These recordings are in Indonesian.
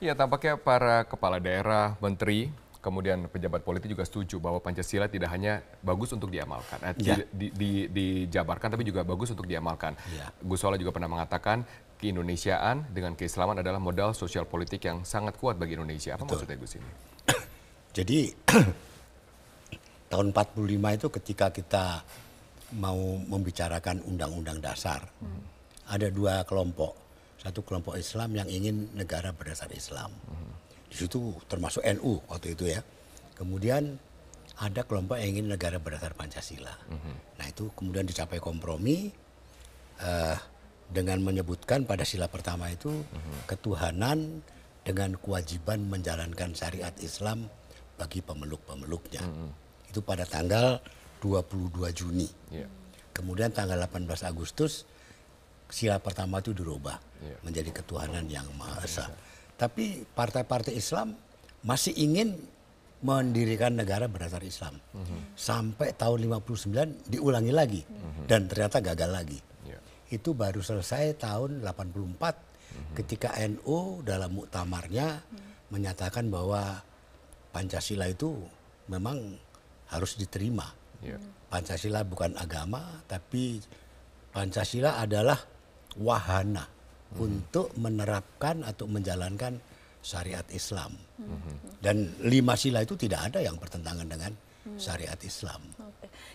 Ya, tampaknya para kepala daerah, menteri, kemudian pejabat politik juga setuju bahwa Pancasila tidak hanya bagus untuk diamalkan, eh, ya. di, di, dijabarkan, tapi juga bagus untuk diamalkan. Ya. Gus Sola juga pernah mengatakan keindonesiaan dengan keislaman adalah modal sosial politik yang sangat kuat bagi Indonesia. Apa Betul. maksudnya Gus ini? Jadi tahun 45 itu ketika kita mau membicarakan undang-undang dasar, hmm. ada dua kelompok satu kelompok Islam yang ingin negara berdasar Islam. Di situ termasuk NU waktu itu ya. Kemudian ada kelompok yang ingin negara berdasar Pancasila. Nah itu kemudian dicapai kompromi uh, dengan menyebutkan pada sila pertama itu ketuhanan dengan kewajiban menjalankan syariat Islam bagi pemeluk-pemeluknya. Itu pada tanggal 22 Juni. Iya. Kemudian tanggal 18 Agustus sila pertama itu dirubah ya. menjadi ketuhanan yang maha esa. Tapi partai-partai Islam masih ingin mendirikan negara berdasar Islam. Uh mhm. -huh. Sampai tahun 59 diulangi lagi uh mhm. -huh. dan ternyata gagal lagi. Yeah. Itu baru selesai tahun 84 uh -huh. ketika NU dalam muktamarnya uh mhm. -huh. menyatakan bahwa Pancasila itu memang harus diterima. Yeah. Pancasila bukan agama tapi Pancasila adalah wahana hmm. untuk menerapkan atau menjalankan syariat Islam. Hmm. Dan lima sila itu tidak ada yang bertentangan dengan hmm. syariat Islam.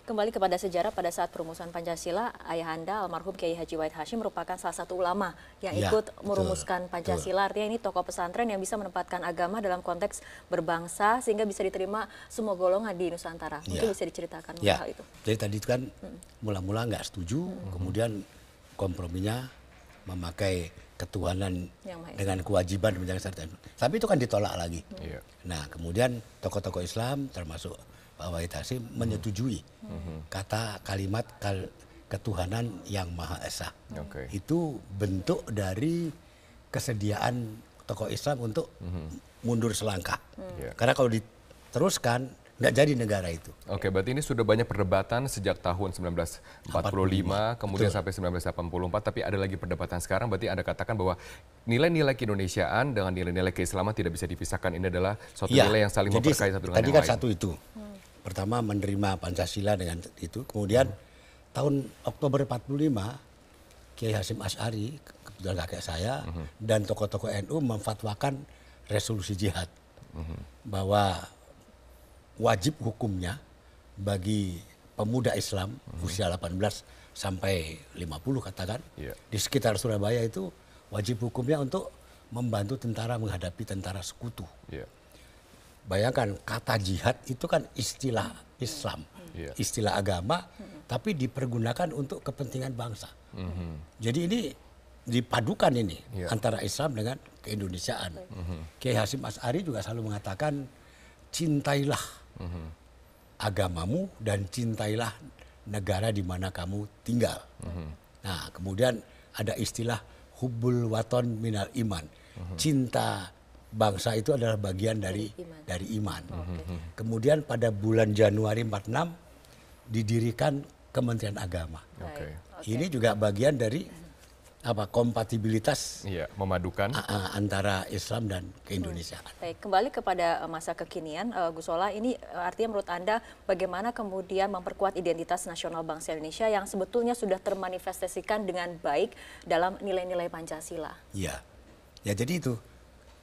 Kembali kepada sejarah pada saat perumusan Pancasila, ayahanda almarhum Kiai Haji Wahid Hashim merupakan salah satu ulama yang ya, ikut merumuskan betul, Pancasila. Betul. Artinya ini tokoh pesantren yang bisa menempatkan agama dalam konteks berbangsa sehingga bisa diterima semua golongan di Nusantara. Mungkin ya. bisa diceritakan ya. hal itu. Jadi tadi itu kan hmm. mula-mula nggak setuju, hmm. kemudian komprominya memakai ketuhanan dengan kewajiban menjaga syariat Tapi itu kan ditolak lagi. Yeah. Nah, kemudian tokoh-tokoh Islam termasuk Pak Wahid Hasim hmm. menyetujui hmm kata kalimat kal ketuhanan yang Maha Esa. Okay. Itu bentuk dari kesediaan tokoh Islam untuk hmm mundur selangkah. Yeah. Karena kalau diteruskan nggak jadi negara itu. Oke, berarti ini sudah banyak perdebatan sejak tahun 1945 kemudian Betul. sampai 1984 tapi ada lagi perdebatan sekarang berarti Anda katakan bahwa nilai-nilai keindonesiaan dengan nilai-nilai keislaman tidak bisa dipisahkan. Ini adalah suatu ya, nilai yang saling jadi, memperkaya satu dengan tadi kan satu itu. Pertama menerima Pancasila dengan itu, kemudian hmm. tahun Oktober 45 Kiai Hasim Ash'ari, kebetulan kakek saya hmm. dan tokoh-tokoh NU memfatwakan resolusi jihad. Hmm. Bahwa wajib hukumnya bagi pemuda Islam hmm. usia 18 sampai 50 katakan yeah. di sekitar Surabaya itu wajib hukumnya untuk membantu tentara menghadapi tentara sekutu. Yeah. Bayangkan kata jihad itu kan istilah Islam, yeah. istilah agama, tapi dipergunakan untuk kepentingan bangsa. Mm-hmm. Jadi ini dipadukan ini yeah. antara Islam dengan keindonesiaan. Mm-hmm. Kiai Hasim As'ari juga selalu mengatakan cintailah uh-huh. agamamu dan cintailah negara di mana kamu tinggal. Uh-huh. Nah, kemudian ada istilah hubul waton minal iman. Uh-huh. Cinta bangsa itu adalah bagian dari iman. dari iman. Uh-huh. Kemudian pada bulan Januari 46 didirikan Kementerian Agama. Okay. Ini juga bagian dari apa kompatibilitas iya, memadukan antara Islam dan keindonesiaan. Hmm. Baik, kembali kepada eh, masa kekinian, uh, Gusola, ini eh, artinya menurut Anda bagaimana kemudian memperkuat identitas nasional bangsa Indonesia yang sebetulnya sudah termanifestasikan dengan baik dalam nilai-nilai Pancasila? Iya, ya jadi itu.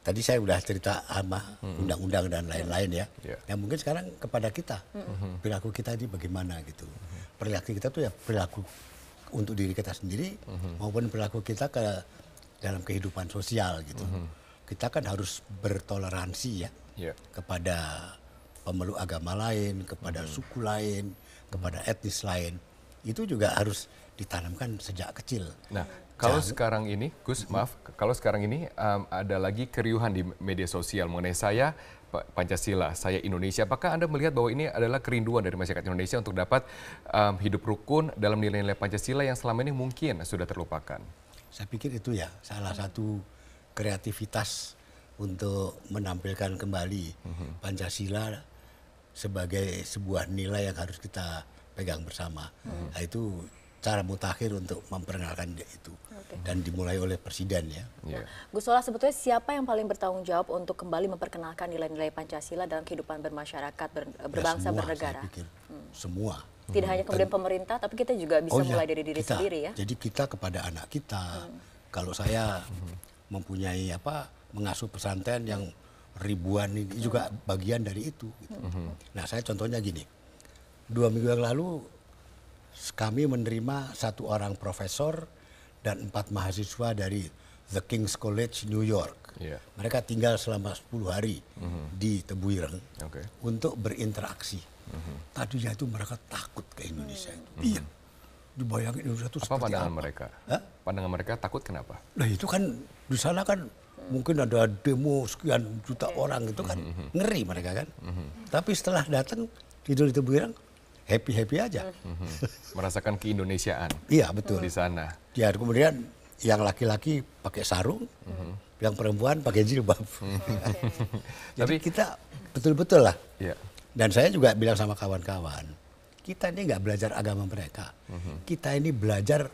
Tadi saya sudah cerita sama hmm. undang-undang dan lain-lain ya. Yeah. Iya. Yang mungkin sekarang kepada kita, hmm. perilaku kita ini bagaimana gitu. Perilaku kita tuh ya perilaku untuk diri kita sendiri uh-huh. maupun perilaku kita ke dalam kehidupan sosial gitu. Uh-huh. Kita kan harus bertoleransi ya yeah. kepada pemeluk agama lain, kepada uh-huh. suku lain, kepada etnis lain. Itu juga harus ditanamkan sejak kecil. Nah, kalau sekarang ini, Gus, mm-hmm. maaf, kalau sekarang ini um, ada lagi keriuhan di media sosial mengenai saya Pancasila, saya Indonesia. Apakah Anda melihat bahwa ini adalah kerinduan dari masyarakat Indonesia untuk dapat um, hidup rukun dalam nilai-nilai Pancasila yang selama ini mungkin sudah terlupakan? Saya pikir itu ya salah satu kreativitas untuk menampilkan kembali mm-hmm. Pancasila sebagai sebuah nilai yang harus kita pegang bersama. Mm-hmm. Nah, itu cara mutakhir untuk memperkenalkan dia itu okay. dan dimulai oleh presiden ya. Yeah. Gus sebetulnya siapa yang paling bertanggung jawab untuk kembali memperkenalkan nilai-nilai Pancasila dalam kehidupan bermasyarakat ber, ya, berbangsa ya, semua, bernegara? Saya pikir, hmm. Semua. Tidak hmm. hanya kemudian pemerintah tapi kita juga bisa oh, iya. mulai ya, dari diri kita, sendiri ya. Jadi kita kepada anak kita. Hmm. Kalau saya mempunyai apa mengasuh pesantren yang ribuan ini juga hmm. bagian dari itu. Gitu. Hmm. Nah saya contohnya gini, dua minggu yang lalu kami menerima satu orang profesor dan empat mahasiswa dari The King's College New York. Yeah. Mereka tinggal selama 10 hari mm -hmm. di Tebuireng okay. untuk berinteraksi. Mm -hmm. Tadinya itu mereka takut ke Indonesia itu. Mm -hmm. Iya. Dibayangin Indonesia itu apa pandangan apa. mereka? Hah? Pandangan mereka takut kenapa? Nah itu kan di sana kan mungkin ada demo sekian juta orang itu kan mm -hmm. ngeri mereka kan. Mm -hmm. Tapi setelah datang tidur di Tebuireng happy happy aja. Mm-hmm. Merasakan keindonesiaan. Iya betul. Di sana. Ya kemudian yang laki-laki pakai sarung, mm-hmm. yang perempuan pakai jilbab. Mm-hmm. Jadi Tapi, kita betul-betul lah. Iya. Dan saya juga bilang sama kawan-kawan, kita ini nggak belajar agama mereka, kita ini belajar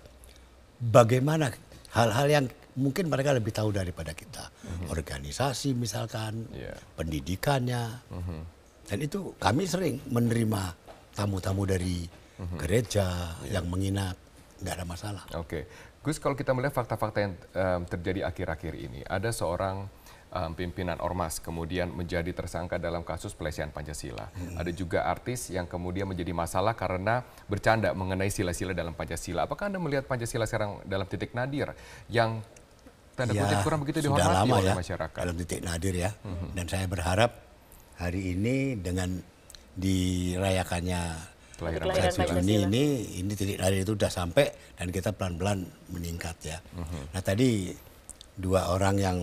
bagaimana hal-hal yang mungkin mereka lebih tahu daripada kita. Mm-hmm. Organisasi misalkan, yeah. pendidikannya. Mm-hmm. Dan itu kami sering menerima tamu-tamu dari mm-hmm. gereja yeah. yang menginap, nggak ada masalah. Oke, okay. Gus, kalau kita melihat fakta-fakta yang um, terjadi akhir-akhir ini, ada seorang um, pimpinan ormas kemudian menjadi tersangka dalam kasus pelecehan Pancasila. Hmm. Ada juga artis yang kemudian menjadi masalah karena bercanda mengenai sila-sila dalam Pancasila. Apakah Anda melihat Pancasila sekarang dalam titik nadir yang tanda ya, kutip kurang begitu dihormati oleh ya, masyarakat? Dalam titik nadir ya. Hmm. Dan saya berharap hari ini dengan dirayakannya kelahiran Pancasila ini ini ini titik lari itu sudah sampai dan kita pelan-pelan meningkat ya. Uh mhm. -huh. Nah tadi dua orang yang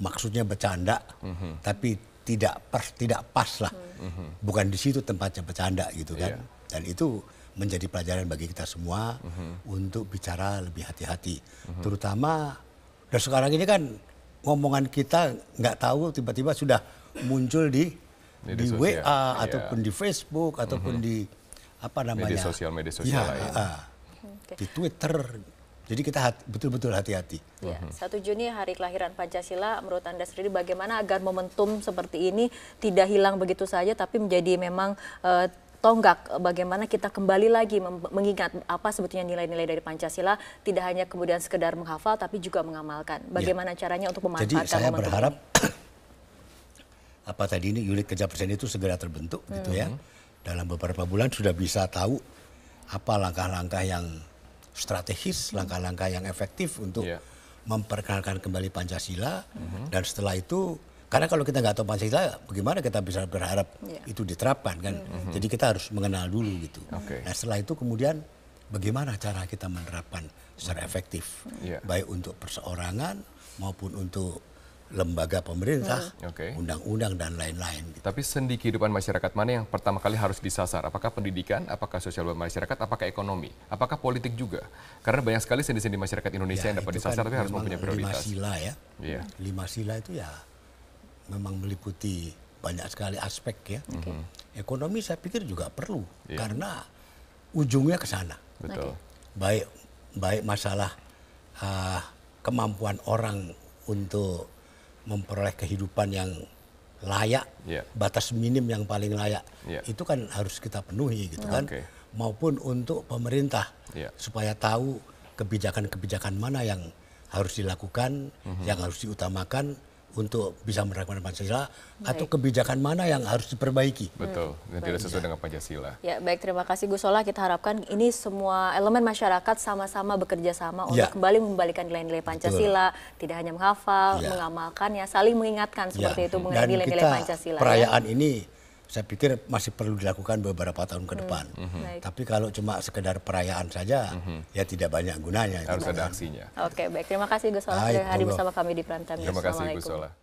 maksudnya bercanda uh mhm. -huh. tapi tidak per, tidak pas lah. Uh mhm. -huh. Bukan di situ tempatnya bercanda gitu kan. Yeah. Dan itu menjadi pelajaran bagi kita semua uh -huh. untuk bicara lebih hati-hati. Uh -huh. Terutama dan sekarang ini kan ngomongan kita nggak tahu tiba-tiba sudah muncul di di, di WA iya. ataupun di Facebook ataupun mm -hmm. di apa namanya media sosial media ya, sosial ya, lain. Ah, ah. Okay. Di Twitter. Jadi kita betul-betul hati, hati-hati. Ya, 1 mm-hmm. Juni hari kelahiran Pancasila, menurut Anda sendiri bagaimana agar momentum seperti ini tidak hilang begitu saja tapi menjadi memang e, tonggak bagaimana kita kembali lagi mengingat apa sebetulnya nilai-nilai dari Pancasila tidak hanya kemudian sekedar menghafal tapi juga mengamalkan. Ya. Bagaimana ya. caranya untuk memanfaatkan Jadi saya berharap ini? apa tadi ini unit kerja presiden itu segera terbentuk hmm. gitu ya. Hmm. Dalam beberapa bulan sudah bisa tahu apa langkah-langkah yang strategis, hmm. langkah-langkah yang efektif untuk yeah. memperkenalkan kembali Pancasila hmm dan setelah itu karena kalau kita nggak tahu Pancasila, bagaimana kita bisa berharap yeah. itu diterapkan kan? Hmm. hmm Jadi kita harus mengenal dulu gitu. Okay. Nah setelah itu kemudian bagaimana cara kita menerapkan secara efektif, yeah. baik untuk perseorangan maupun untuk lembaga pemerintah, undang hmm. undang-undang dan lain-lain. Gitu. Tapi sendi kehidupan masyarakat mana yang pertama kali harus disasar? Apakah pendidikan, apakah sosial masyarakat, apakah ekonomi, apakah politik juga? Karena banyak sekali sendi-sendi masyarakat Indonesia ya, yang dapat kan disasar kan tapi harus mempunyai prioritas. Lima sila ya. Yeah. Lima sila itu ya memang meliputi banyak sekali aspek ya. Okay. Mhm. Ekonomi saya pikir juga perlu yeah. karena ujungnya ke sana. Betul. Baik baik masalah uh, kemampuan orang untuk memperoleh kehidupan yang layak, yeah. batas minim yang paling layak, yeah. itu kan harus kita penuhi gitu kan, maupun untuk pemerintah yeah. supaya tahu kebijakan-kebijakan mana yang harus dilakukan, mm -hmm. yang harus diutamakan, untuk bisa menerapkan Pancasila baik. atau kebijakan mana yang harus diperbaiki. Betul, hmm. yang tidak sesuai dengan Pancasila. Ya, baik terima kasih Gus Sola. Kita harapkan ini semua elemen masyarakat sama-sama bekerja sama ya. untuk kembali mengembalikan nilai-nilai Pancasila, Betul. tidak hanya menghafal, ya. mengamalkannya, saling mengingatkan ya. seperti ya. itu mengenai nilai-nilai Pancasila. Ya. Perayaan ya. ini saya pikir masih perlu dilakukan beberapa tahun ke hmm. depan. Mm -hmm. Tapi kalau cuma sekedar perayaan saja, mm -hmm. ya tidak banyak gunanya. Harus ada aksinya. Oke, baik. Terima kasih Gus Solah sudah hari bersama kami di Prime Time. Terima kasih Gus Solah.